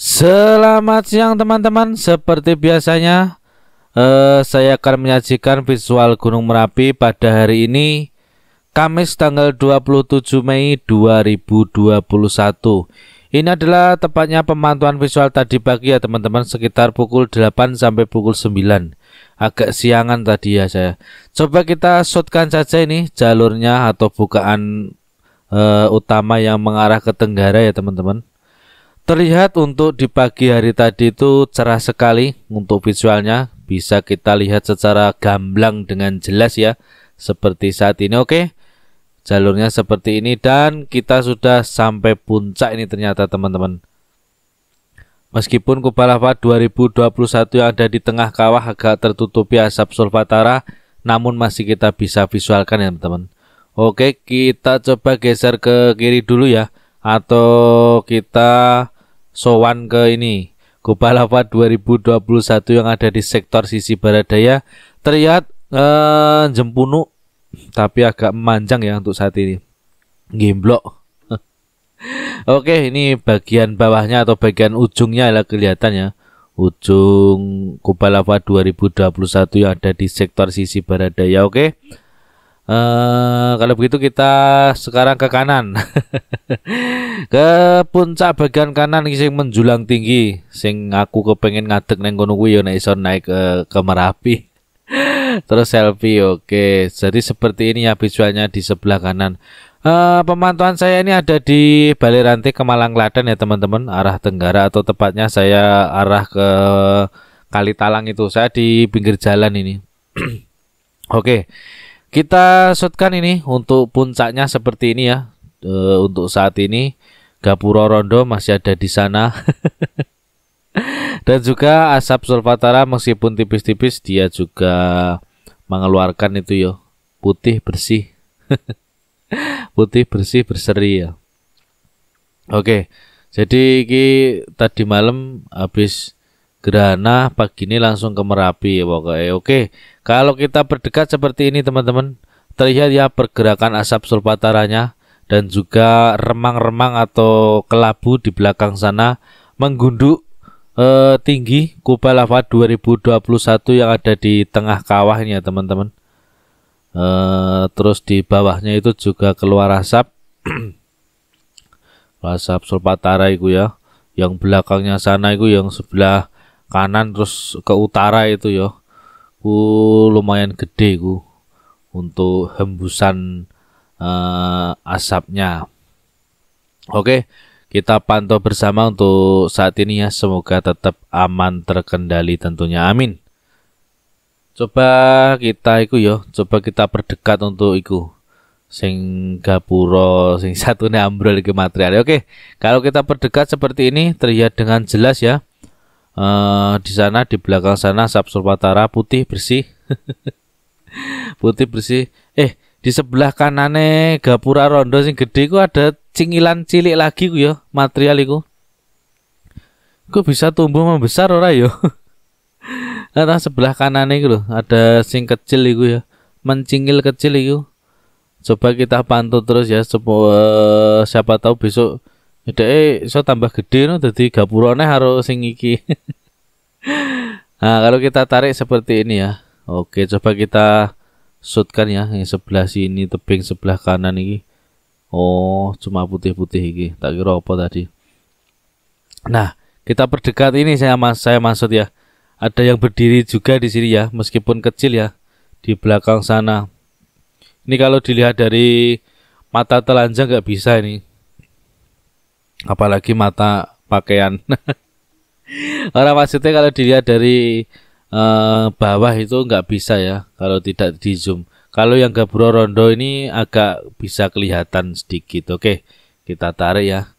Selamat siang teman-teman, seperti biasanya eh, saya akan menyajikan visual Gunung Merapi pada hari ini Kamis tanggal 27 Mei 2021 Ini adalah tepatnya pemantauan visual tadi pagi ya teman-teman sekitar pukul 8 sampai pukul 9 Agak siangan tadi ya saya Coba kita shotkan saja ini jalurnya atau bukaan eh, utama yang mengarah ke Tenggara ya teman-teman Terlihat untuk di pagi hari tadi itu cerah sekali untuk visualnya. Bisa kita lihat secara gamblang dengan jelas ya. Seperti saat ini oke. Jalurnya seperti ini dan kita sudah sampai puncak ini ternyata teman-teman. Meskipun kubah 2021 yang ada di tengah kawah agak tertutupi asap sulfatara, namun masih kita bisa visualkan ya teman-teman. Oke, kita coba geser ke kiri dulu ya atau kita Sowan ke ini. Lava 2021 yang ada di sektor sisi barat daya terlihat eh, jempunu tapi agak memanjang ya untuk saat ini. Gimblok. Oke, ini bagian bawahnya atau bagian ujungnya lah kelihatan ya. Ujung Kupalawa 2021 yang ada di sektor sisi barat daya, oke. Okay? Uh, kalau begitu kita sekarang ke kanan. ke puncak bagian kanan sing menjulang tinggi sing aku kepengen ngadeg neng gunung kuwi naik uh, ke Merapi. Terus selfie oke. Okay. Jadi seperti ini ya visualnya di sebelah kanan. Uh, pemantauan saya ini ada di Balai Rantai Kemalang Ladan ya teman-teman, arah tenggara atau tepatnya saya arah ke Kali Talang itu. Saya di pinggir jalan ini. oke. Okay. Kita shotkan ini untuk puncaknya seperti ini ya. E, untuk saat ini Gapura Rondo masih ada di sana. Dan juga asap sulfatara meskipun tipis-tipis dia juga mengeluarkan itu yo ya. putih bersih. putih bersih berseri ya. Oke. Jadi ki tadi malam habis gerhana pagi ini langsung ke Merapi ya, pokoknya. Oke, kalau kita berdekat seperti ini teman-teman, terlihat ya pergerakan asap sulfataranya dan juga remang-remang atau kelabu di belakang sana menggunduk eh, tinggi kubah lava 2021 yang ada di tengah kawahnya teman-teman. Uh, terus di bawahnya itu juga keluar asap. asap sulpatara itu ya. Yang belakangnya sana itu yang sebelah kanan terus ke utara itu yo ku lumayan gede ku untuk hembusan uh, asapnya oke kita pantau bersama untuk saat ini ya semoga tetap aman terkendali tentunya amin coba kita iku yo coba kita berdekat untuk iku sing gapuro sing satu ini ambrol ke material oke kalau kita berdekat seperti ini terlihat dengan jelas ya uh, di sana di belakang sana sap surpatara putih bersih putih bersih eh di sebelah kanane gapura rondo sing gede ku ada cingilan cilik lagi ku ya material iku ku bisa tumbuh membesar ora yo Nah, sebelah kanane iku ada sing kecil iku ya. Mencingil kecil iku. Coba kita pantau terus ya, sepo, eh, siapa tahu besok eh so tambah gede no dadi gapurane harus sing iki. nah, kalau kita tarik seperti ini ya. Oke, coba kita shootkan ya yang sebelah sini tebing sebelah kanan ini. Oh, cuma putih-putih iki. Tak kira apa tadi. Nah, kita perdekat ini saya mas saya maksud ya. Ada yang berdiri juga di sini ya, meskipun kecil ya di belakang sana. Ini kalau dilihat dari mata telanjang nggak bisa ini apalagi mata pakaian orang maksudnya kalau dilihat dari uh, bawah itu nggak bisa ya kalau tidak di zoom kalau yang Gabro Rondo ini agak bisa kelihatan sedikit. Oke, kita tarik ya.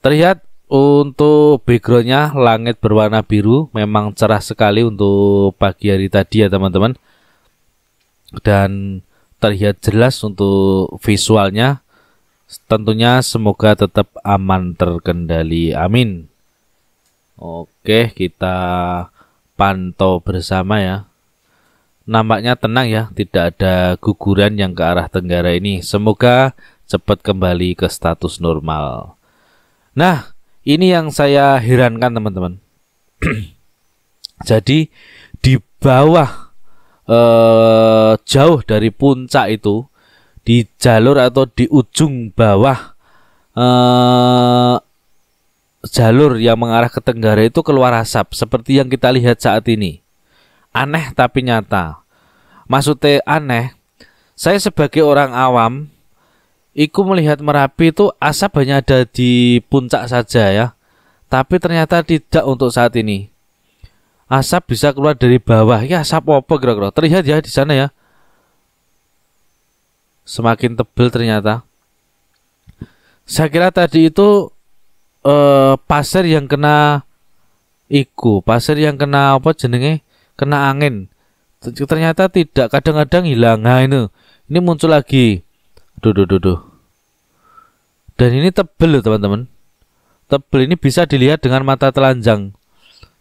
Terlihat untuk backgroundnya langit berwarna biru memang cerah sekali untuk pagi hari tadi ya teman-teman. Dan terlihat jelas untuk visualnya Tentunya semoga tetap aman terkendali. Amin. Oke, kita pantau bersama ya. Nampaknya tenang ya, tidak ada guguran yang ke arah tenggara ini. Semoga cepat kembali ke status normal. Nah, ini yang saya herankan teman-teman. Jadi di bawah eh, jauh dari puncak itu di jalur atau di ujung bawah eh, jalur yang mengarah ke tenggara itu keluar asap seperti yang kita lihat saat ini. Aneh tapi nyata. Maksudnya aneh, saya sebagai orang awam Iku melihat Merapi itu asap hanya ada di puncak saja ya Tapi ternyata tidak untuk saat ini Asap bisa keluar dari bawah Ya asap apa kira-kira Terlihat ya di sana ya semakin tebel ternyata. Saya kira tadi itu eh, pasir yang kena iku, pasir yang kena apa jenenge? Kena angin. Ternyata tidak, kadang-kadang hilang. Nah, ini. Ini muncul lagi. Duh, duh, duh, duh. Dan ini tebel teman-teman. Tebel ini bisa dilihat dengan mata telanjang.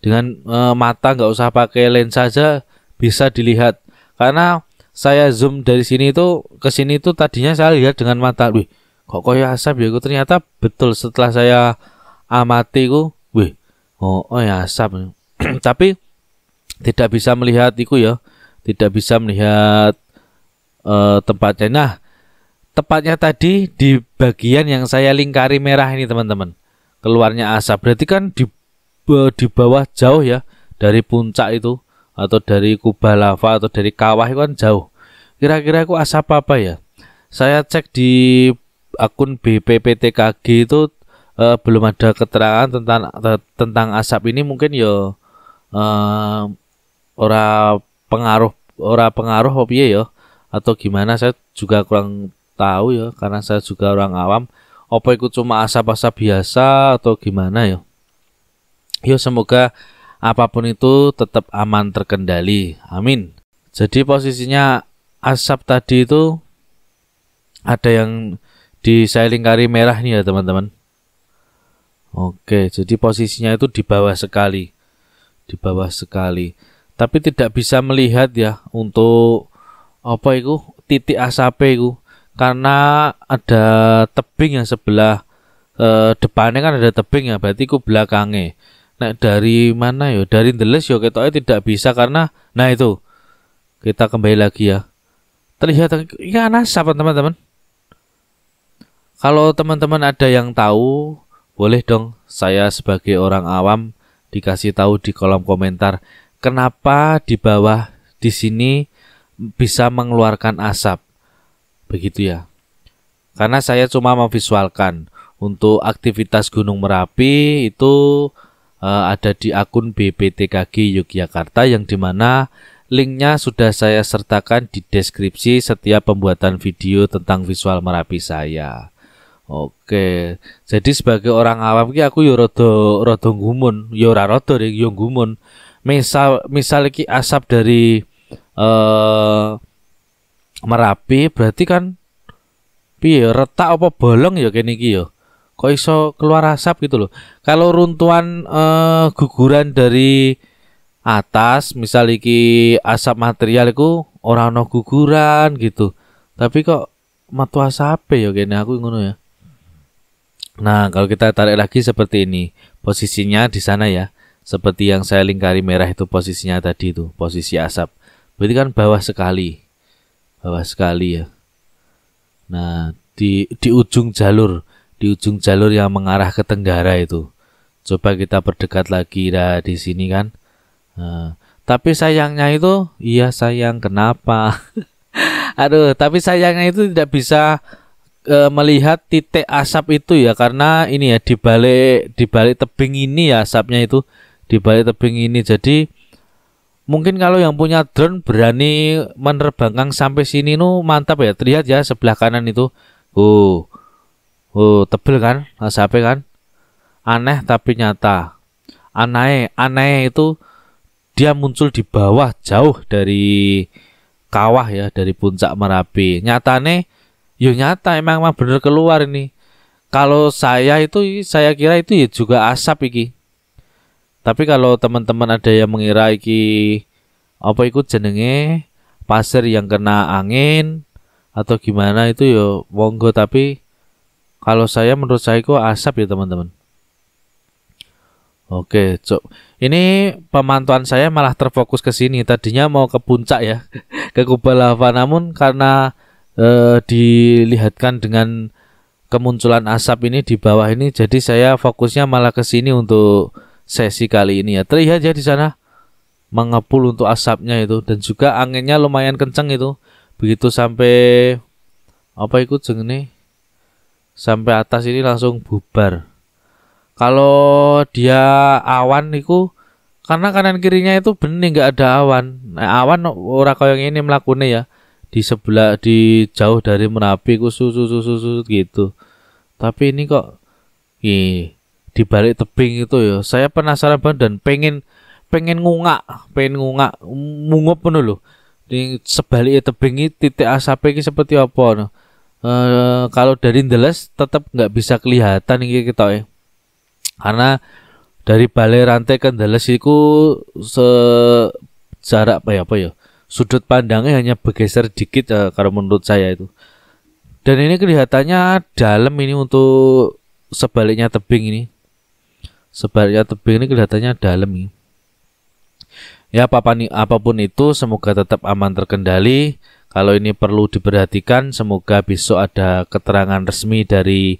Dengan eh, mata nggak usah pakai lensa saja bisa dilihat. Karena saya zoom dari sini itu ke sini itu tadinya saya lihat dengan mata, wih, kok koyo asap ya? gue ternyata betul setelah saya amati ku, wih, oh, oh ya asap. Tapi tidak bisa melihat iku ya, tidak bisa melihat uh, tempatnya. Nah, tepatnya tadi di bagian yang saya lingkari merah ini teman-teman keluarnya asap berarti kan di eh, di bawah jauh ya dari puncak itu atau dari kubah lava atau dari kawah itu kan jauh kira-kira aku asap apa ya saya cek di akun BPPTKG itu uh, belum ada keterangan tentang tentang asap ini mungkin ya uh, ora pengaruh ora pengaruh apa ya atau gimana saya juga kurang tahu ya karena saya juga orang awam apa itu cuma asap-asap biasa atau gimana ya yo ya, semoga apapun itu tetap aman terkendali amin jadi posisinya asap tadi itu ada yang di saya lingkari merah nih ya teman-teman. Oke, jadi posisinya itu di bawah sekali. Di bawah sekali. Tapi tidak bisa melihat ya untuk apa itu titik asap itu karena ada tebing yang sebelah e, depannya kan ada tebing ya berarti ku belakangnya nah dari mana yo ya? dari deles yo ya kita tidak bisa karena nah itu kita kembali lagi ya terlihat ya apa teman-teman kalau teman-teman ada yang tahu boleh dong saya sebagai orang awam dikasih tahu di kolom komentar kenapa di bawah di sini bisa mengeluarkan asap begitu ya karena saya cuma memvisualkan untuk aktivitas Gunung Merapi itu eh, ada di akun BPTKG Yogyakarta yang dimana Linknya sudah saya sertakan di deskripsi setiap pembuatan video tentang visual Merapi saya. Oke, jadi sebagai orang awam ki aku yo rodo rodo gumun, yo ora ring yo gumun. Misal misal ki asap dari uh, Merapi berarti kan piye retak apa bolong ya kene iki yo. Kok iso keluar asap gitu loh. Kalau runtuhan uh, guguran dari atas misal iki asap material iku ora ono guguran gitu tapi kok matu asape ya kene aku ngono ya nah kalau kita tarik lagi seperti ini posisinya di sana ya seperti yang saya lingkari merah itu posisinya tadi itu posisi asap berarti kan bawah sekali bawah sekali ya nah di di ujung jalur di ujung jalur yang mengarah ke tenggara itu coba kita berdekat lagi nah di sini kan Nah, tapi sayangnya itu, iya sayang kenapa? Aduh, tapi sayangnya itu tidak bisa e, melihat titik asap itu ya karena ini ya di balik di balik tebing ini ya asapnya itu di balik tebing ini. Jadi mungkin kalau yang punya drone berani menerbangkan sampai sini nu mantap ya. Terlihat ya sebelah kanan itu. Oh. Oh, tebel kan asapnya kan? Aneh tapi nyata. Aneh, aneh itu dia muncul di bawah jauh dari kawah ya dari puncak Merapi. Nyatane yo nyata emang emang bener keluar ini. Kalau saya itu saya kira itu ya juga asap iki. Tapi kalau teman-teman ada yang mengira iki apa ikut jenenge pasir yang kena angin atau gimana itu yo ya, monggo tapi kalau saya menurut saya itu asap ya teman-teman. Oke, Cok. Ini pemantauan saya malah terfokus ke sini. Tadinya mau ke puncak ya, ke Kubah Lava. Namun karena e, dilihatkan dengan kemunculan asap ini di bawah ini, jadi saya fokusnya malah ke sini untuk sesi kali ini ya. Terlihat ya di sana mengepul untuk asapnya itu dan juga anginnya lumayan kenceng itu. Begitu sampai apa ikut jeng ini Sampai atas ini langsung bubar kalau dia awan itu karena kanan kirinya itu bening nggak ada awan nah, awan ora yang ini melakukannya ya di sebelah di jauh dari merapi ku susu susu susu gitu tapi ini kok ih di balik tebing itu ya saya penasaran banget dan pengen pengen ngungak pengen ngungak mungup penuh loh di sebalik tebing ini titik asap ini seperti apa no? e, kalau dari deles tetap nggak bisa kelihatan ini kita gitu, ya karena dari balai rantai Kendeles itu sejarak apa ya apa ya sudut pandangnya hanya bergeser dikit eh, kalau menurut saya itu. Dan ini kelihatannya dalam ini untuk sebaliknya tebing ini. Sebaliknya tebing ini kelihatannya dalam ini. Ya apapun, apapun itu semoga tetap aman terkendali. Kalau ini perlu diperhatikan semoga besok ada keterangan resmi dari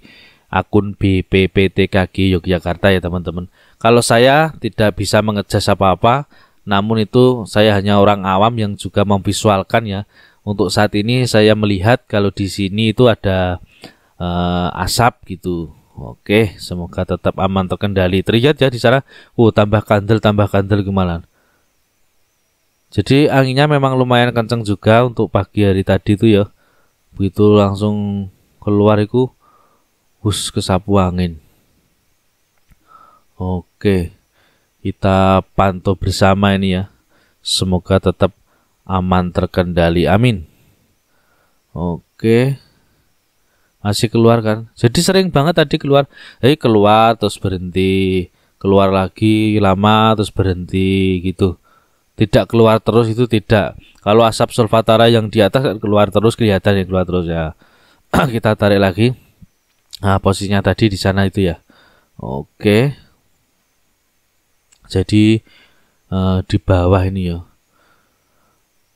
akun BPPTKG Yogyakarta ya teman-teman. Kalau saya tidak bisa mengejas apa-apa, namun itu saya hanya orang awam yang juga memvisualkan ya. Untuk saat ini saya melihat kalau di sini itu ada uh, asap gitu. Oke, semoga tetap aman terkendali. Terlihat ya di sana, uh tambah kandel, tambah kandel gimana. Jadi anginnya memang lumayan kencang juga untuk pagi hari tadi itu ya. Begitu langsung keluar itu Hus kesapu angin. Oke, kita pantau bersama ini ya. Semoga tetap aman terkendali. Amin. Oke. Masih keluar kan? Jadi sering banget tadi keluar. Eh keluar terus berhenti, keluar lagi lama terus berhenti gitu. Tidak keluar terus itu tidak. Kalau asap sulfatara yang di atas kan keluar terus kelihatan yang keluar terus ya. Kita tarik lagi. Nah, posisinya tadi di sana itu ya. Oke. Jadi e, di bawah ini ya.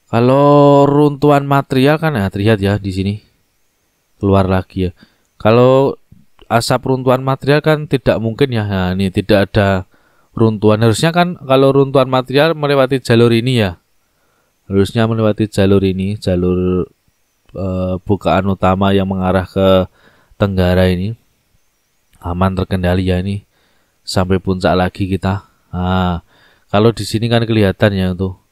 Kalau runtuhan material kan ya, terlihat ya di sini. Keluar lagi ya. Kalau asap runtuhan material kan tidak mungkin ya. Nah, ini tidak ada runtuhan. Harusnya kan kalau runtuhan material melewati jalur ini ya. Harusnya melewati jalur ini, jalur e, bukaan utama yang mengarah ke Tenggara ini aman terkendali ya ini sampai puncak lagi kita. Nah, kalau di sini kan kelihatan ya untuk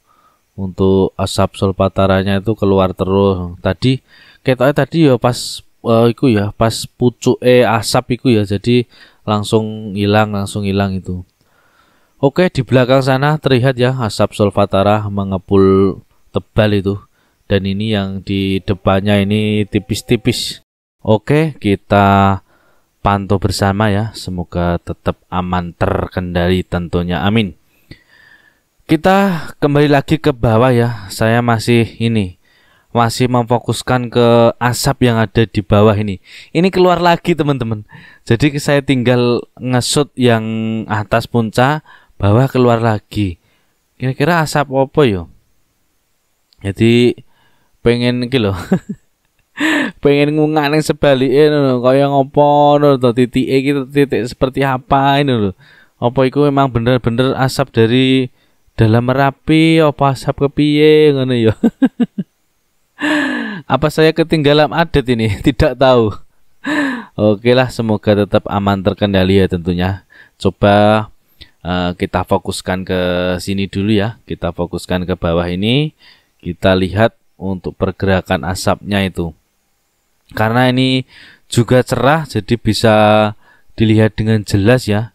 untuk asap solpataranya itu keluar terus. Tadi kita tadi ya pas uh, iku ya pas pucuk eh asap iku ya jadi langsung hilang langsung hilang itu. Oke di belakang sana terlihat ya asap solfatara mengepul tebal itu dan ini yang di depannya ini tipis-tipis Oke, kita pantau bersama ya. Semoga tetap aman terkendali tentunya. Amin. Kita kembali lagi ke bawah ya. Saya masih ini masih memfokuskan ke asap yang ada di bawah ini. Ini keluar lagi teman-teman. Jadi saya tinggal ngesut yang atas puncak, bawah keluar lagi. Kira-kira asap apa yo? Jadi pengen gitu loh. pengen ngungak nang sebalike kau yang ngopo atau titik e gitu titik seperti apa ini loh, apa iku memang bener-bener asap dari dalam merapi apa asap kepiye ngono ya apa saya ketinggalan adat ini tidak tahu Oke lah, semoga tetap aman terkendali ya tentunya. Coba uh, kita fokuskan ke sini dulu ya. Kita fokuskan ke bawah ini. Kita lihat untuk pergerakan asapnya itu. Karena ini juga cerah jadi bisa dilihat dengan jelas ya.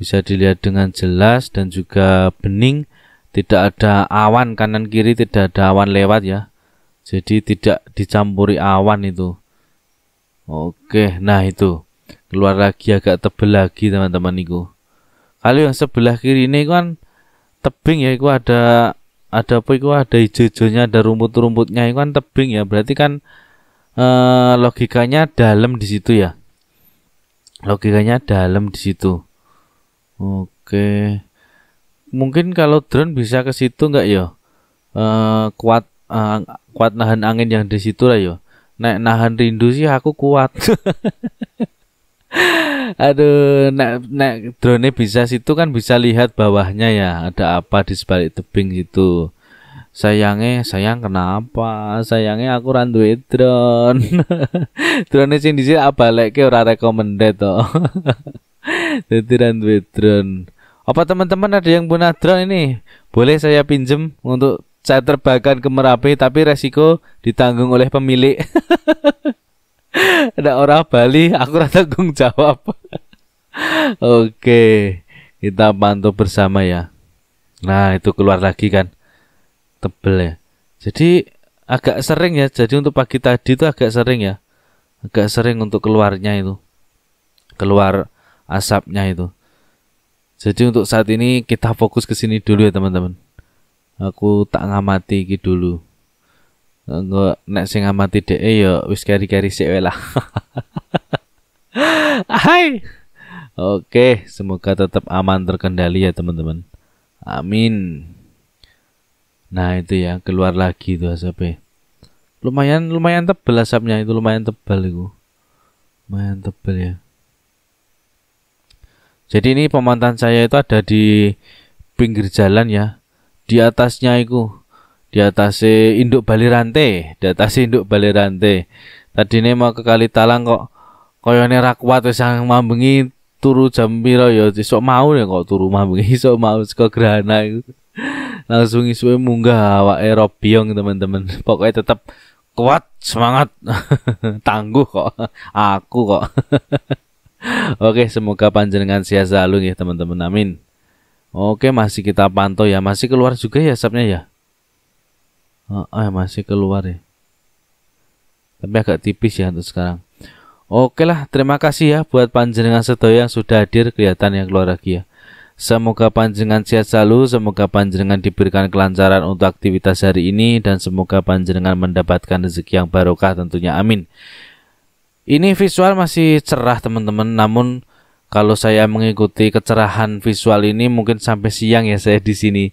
Bisa dilihat dengan jelas dan juga bening, tidak ada awan kanan kiri, tidak ada awan lewat ya. Jadi tidak dicampuri awan itu. Oke, nah itu. Keluar lagi agak tebel lagi teman-teman niku. Kalau yang sebelah kiri ini kan tebing ya, itu ada ada apa itu ada hijau-hijaunya, ada rumput-rumputnya, itu kan tebing ya. Berarti kan Eh, logikanya dalam di situ ya. Logikanya dalam di situ. Oke. Mungkin kalau drone bisa ke situ enggak ya? Eh, kuat eh, kuat nahan angin yang di situ lah ya. Nek nahan rindu sih aku kuat. Aduh, nek nek drone bisa situ kan bisa lihat bawahnya ya, ada apa di sebalik tebing situ sayangnya sayang kenapa sayangnya aku randuwe drone drone sing apa lagi ora recommended toh, jadi randu drone apa teman-teman ada yang punya drone ini boleh saya pinjem untuk saya terbangkan ke Merapi tapi resiko ditanggung oleh pemilik ada orang Bali aku rata tanggung jawab oke kita bantu bersama ya nah itu keluar lagi kan tebel ya. Jadi agak sering ya. Jadi untuk pagi tadi itu agak sering ya. Agak sering untuk keluarnya itu. Keluar asapnya itu. Jadi untuk saat ini kita fokus ke sini dulu ya teman-teman. Aku tak ngamati iki dulu. Enggak nek sing ngamati dhek ya wis keri-keri sik lah. Hai. Oke, semoga tetap aman terkendali ya teman-teman. Amin. Nah itu ya keluar lagi itu asap ya. Lumayan lumayan tebal asapnya itu lumayan tebal itu. Lumayan tebal ya. Jadi ini pemantan saya itu ada di pinggir jalan ya. Di atasnya itu di atas induk Bali Rante, di atas induk Bali Rante. Tadi ini mau ke Kali Talang kok koyone ra kuat wis mambengi turu jam piro ya sok mau ya kok turu mambengi sok mau saka gerhana iku langsung isuwe munggah awak Robiong teman-teman. Pokoknya tetap kuat, semangat, tangguh kok. Aku kok. Oke, semoga panjenengan sehat selalu ya teman-teman. Amin. Oke, masih kita pantau ya. Masih keluar juga ya sapnya ya. Oh, eh, masih keluar ya. Tapi agak tipis ya untuk sekarang. Oke lah, terima kasih ya buat panjenengan sedaya yang sudah hadir kelihatan yang keluar lagi ya. Semoga panjenengan sehat selalu, semoga panjenengan diberikan kelancaran untuk aktivitas hari ini dan semoga panjenengan mendapatkan rezeki yang barokah tentunya. Amin. Ini visual masih cerah teman-teman, namun kalau saya mengikuti kecerahan visual ini mungkin sampai siang ya saya di sini.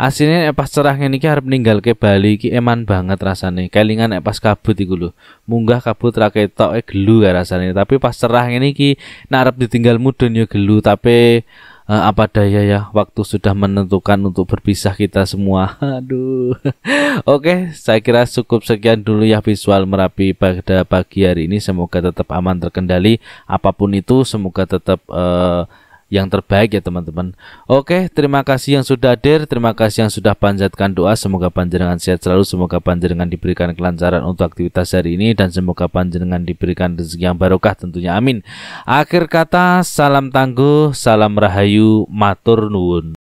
Aslinya pas cerah ini ki harus meninggal ke Bali Ki eman banget rasanya. Kelingan pas kabut iku lho. Munggah kabut tau eh gelu ya rasanya. Tapi pas cerah ini ki narep ditinggal mudun yo ya gelu tapi uh, apa daya ya waktu sudah menentukan untuk berpisah kita semua aduh oke okay, saya kira cukup sekian dulu ya visual merapi pada pagi hari ini semoga tetap aman terkendali apapun itu semoga tetap uh, yang terbaik ya teman-teman. Oke, terima kasih yang sudah hadir, terima kasih yang sudah panjatkan doa. Semoga panjenengan sehat selalu, semoga panjenengan diberikan kelancaran untuk aktivitas hari ini dan semoga panjenengan diberikan rezeki yang barokah tentunya. Amin. Akhir kata, salam tangguh, salam rahayu, matur nuwun.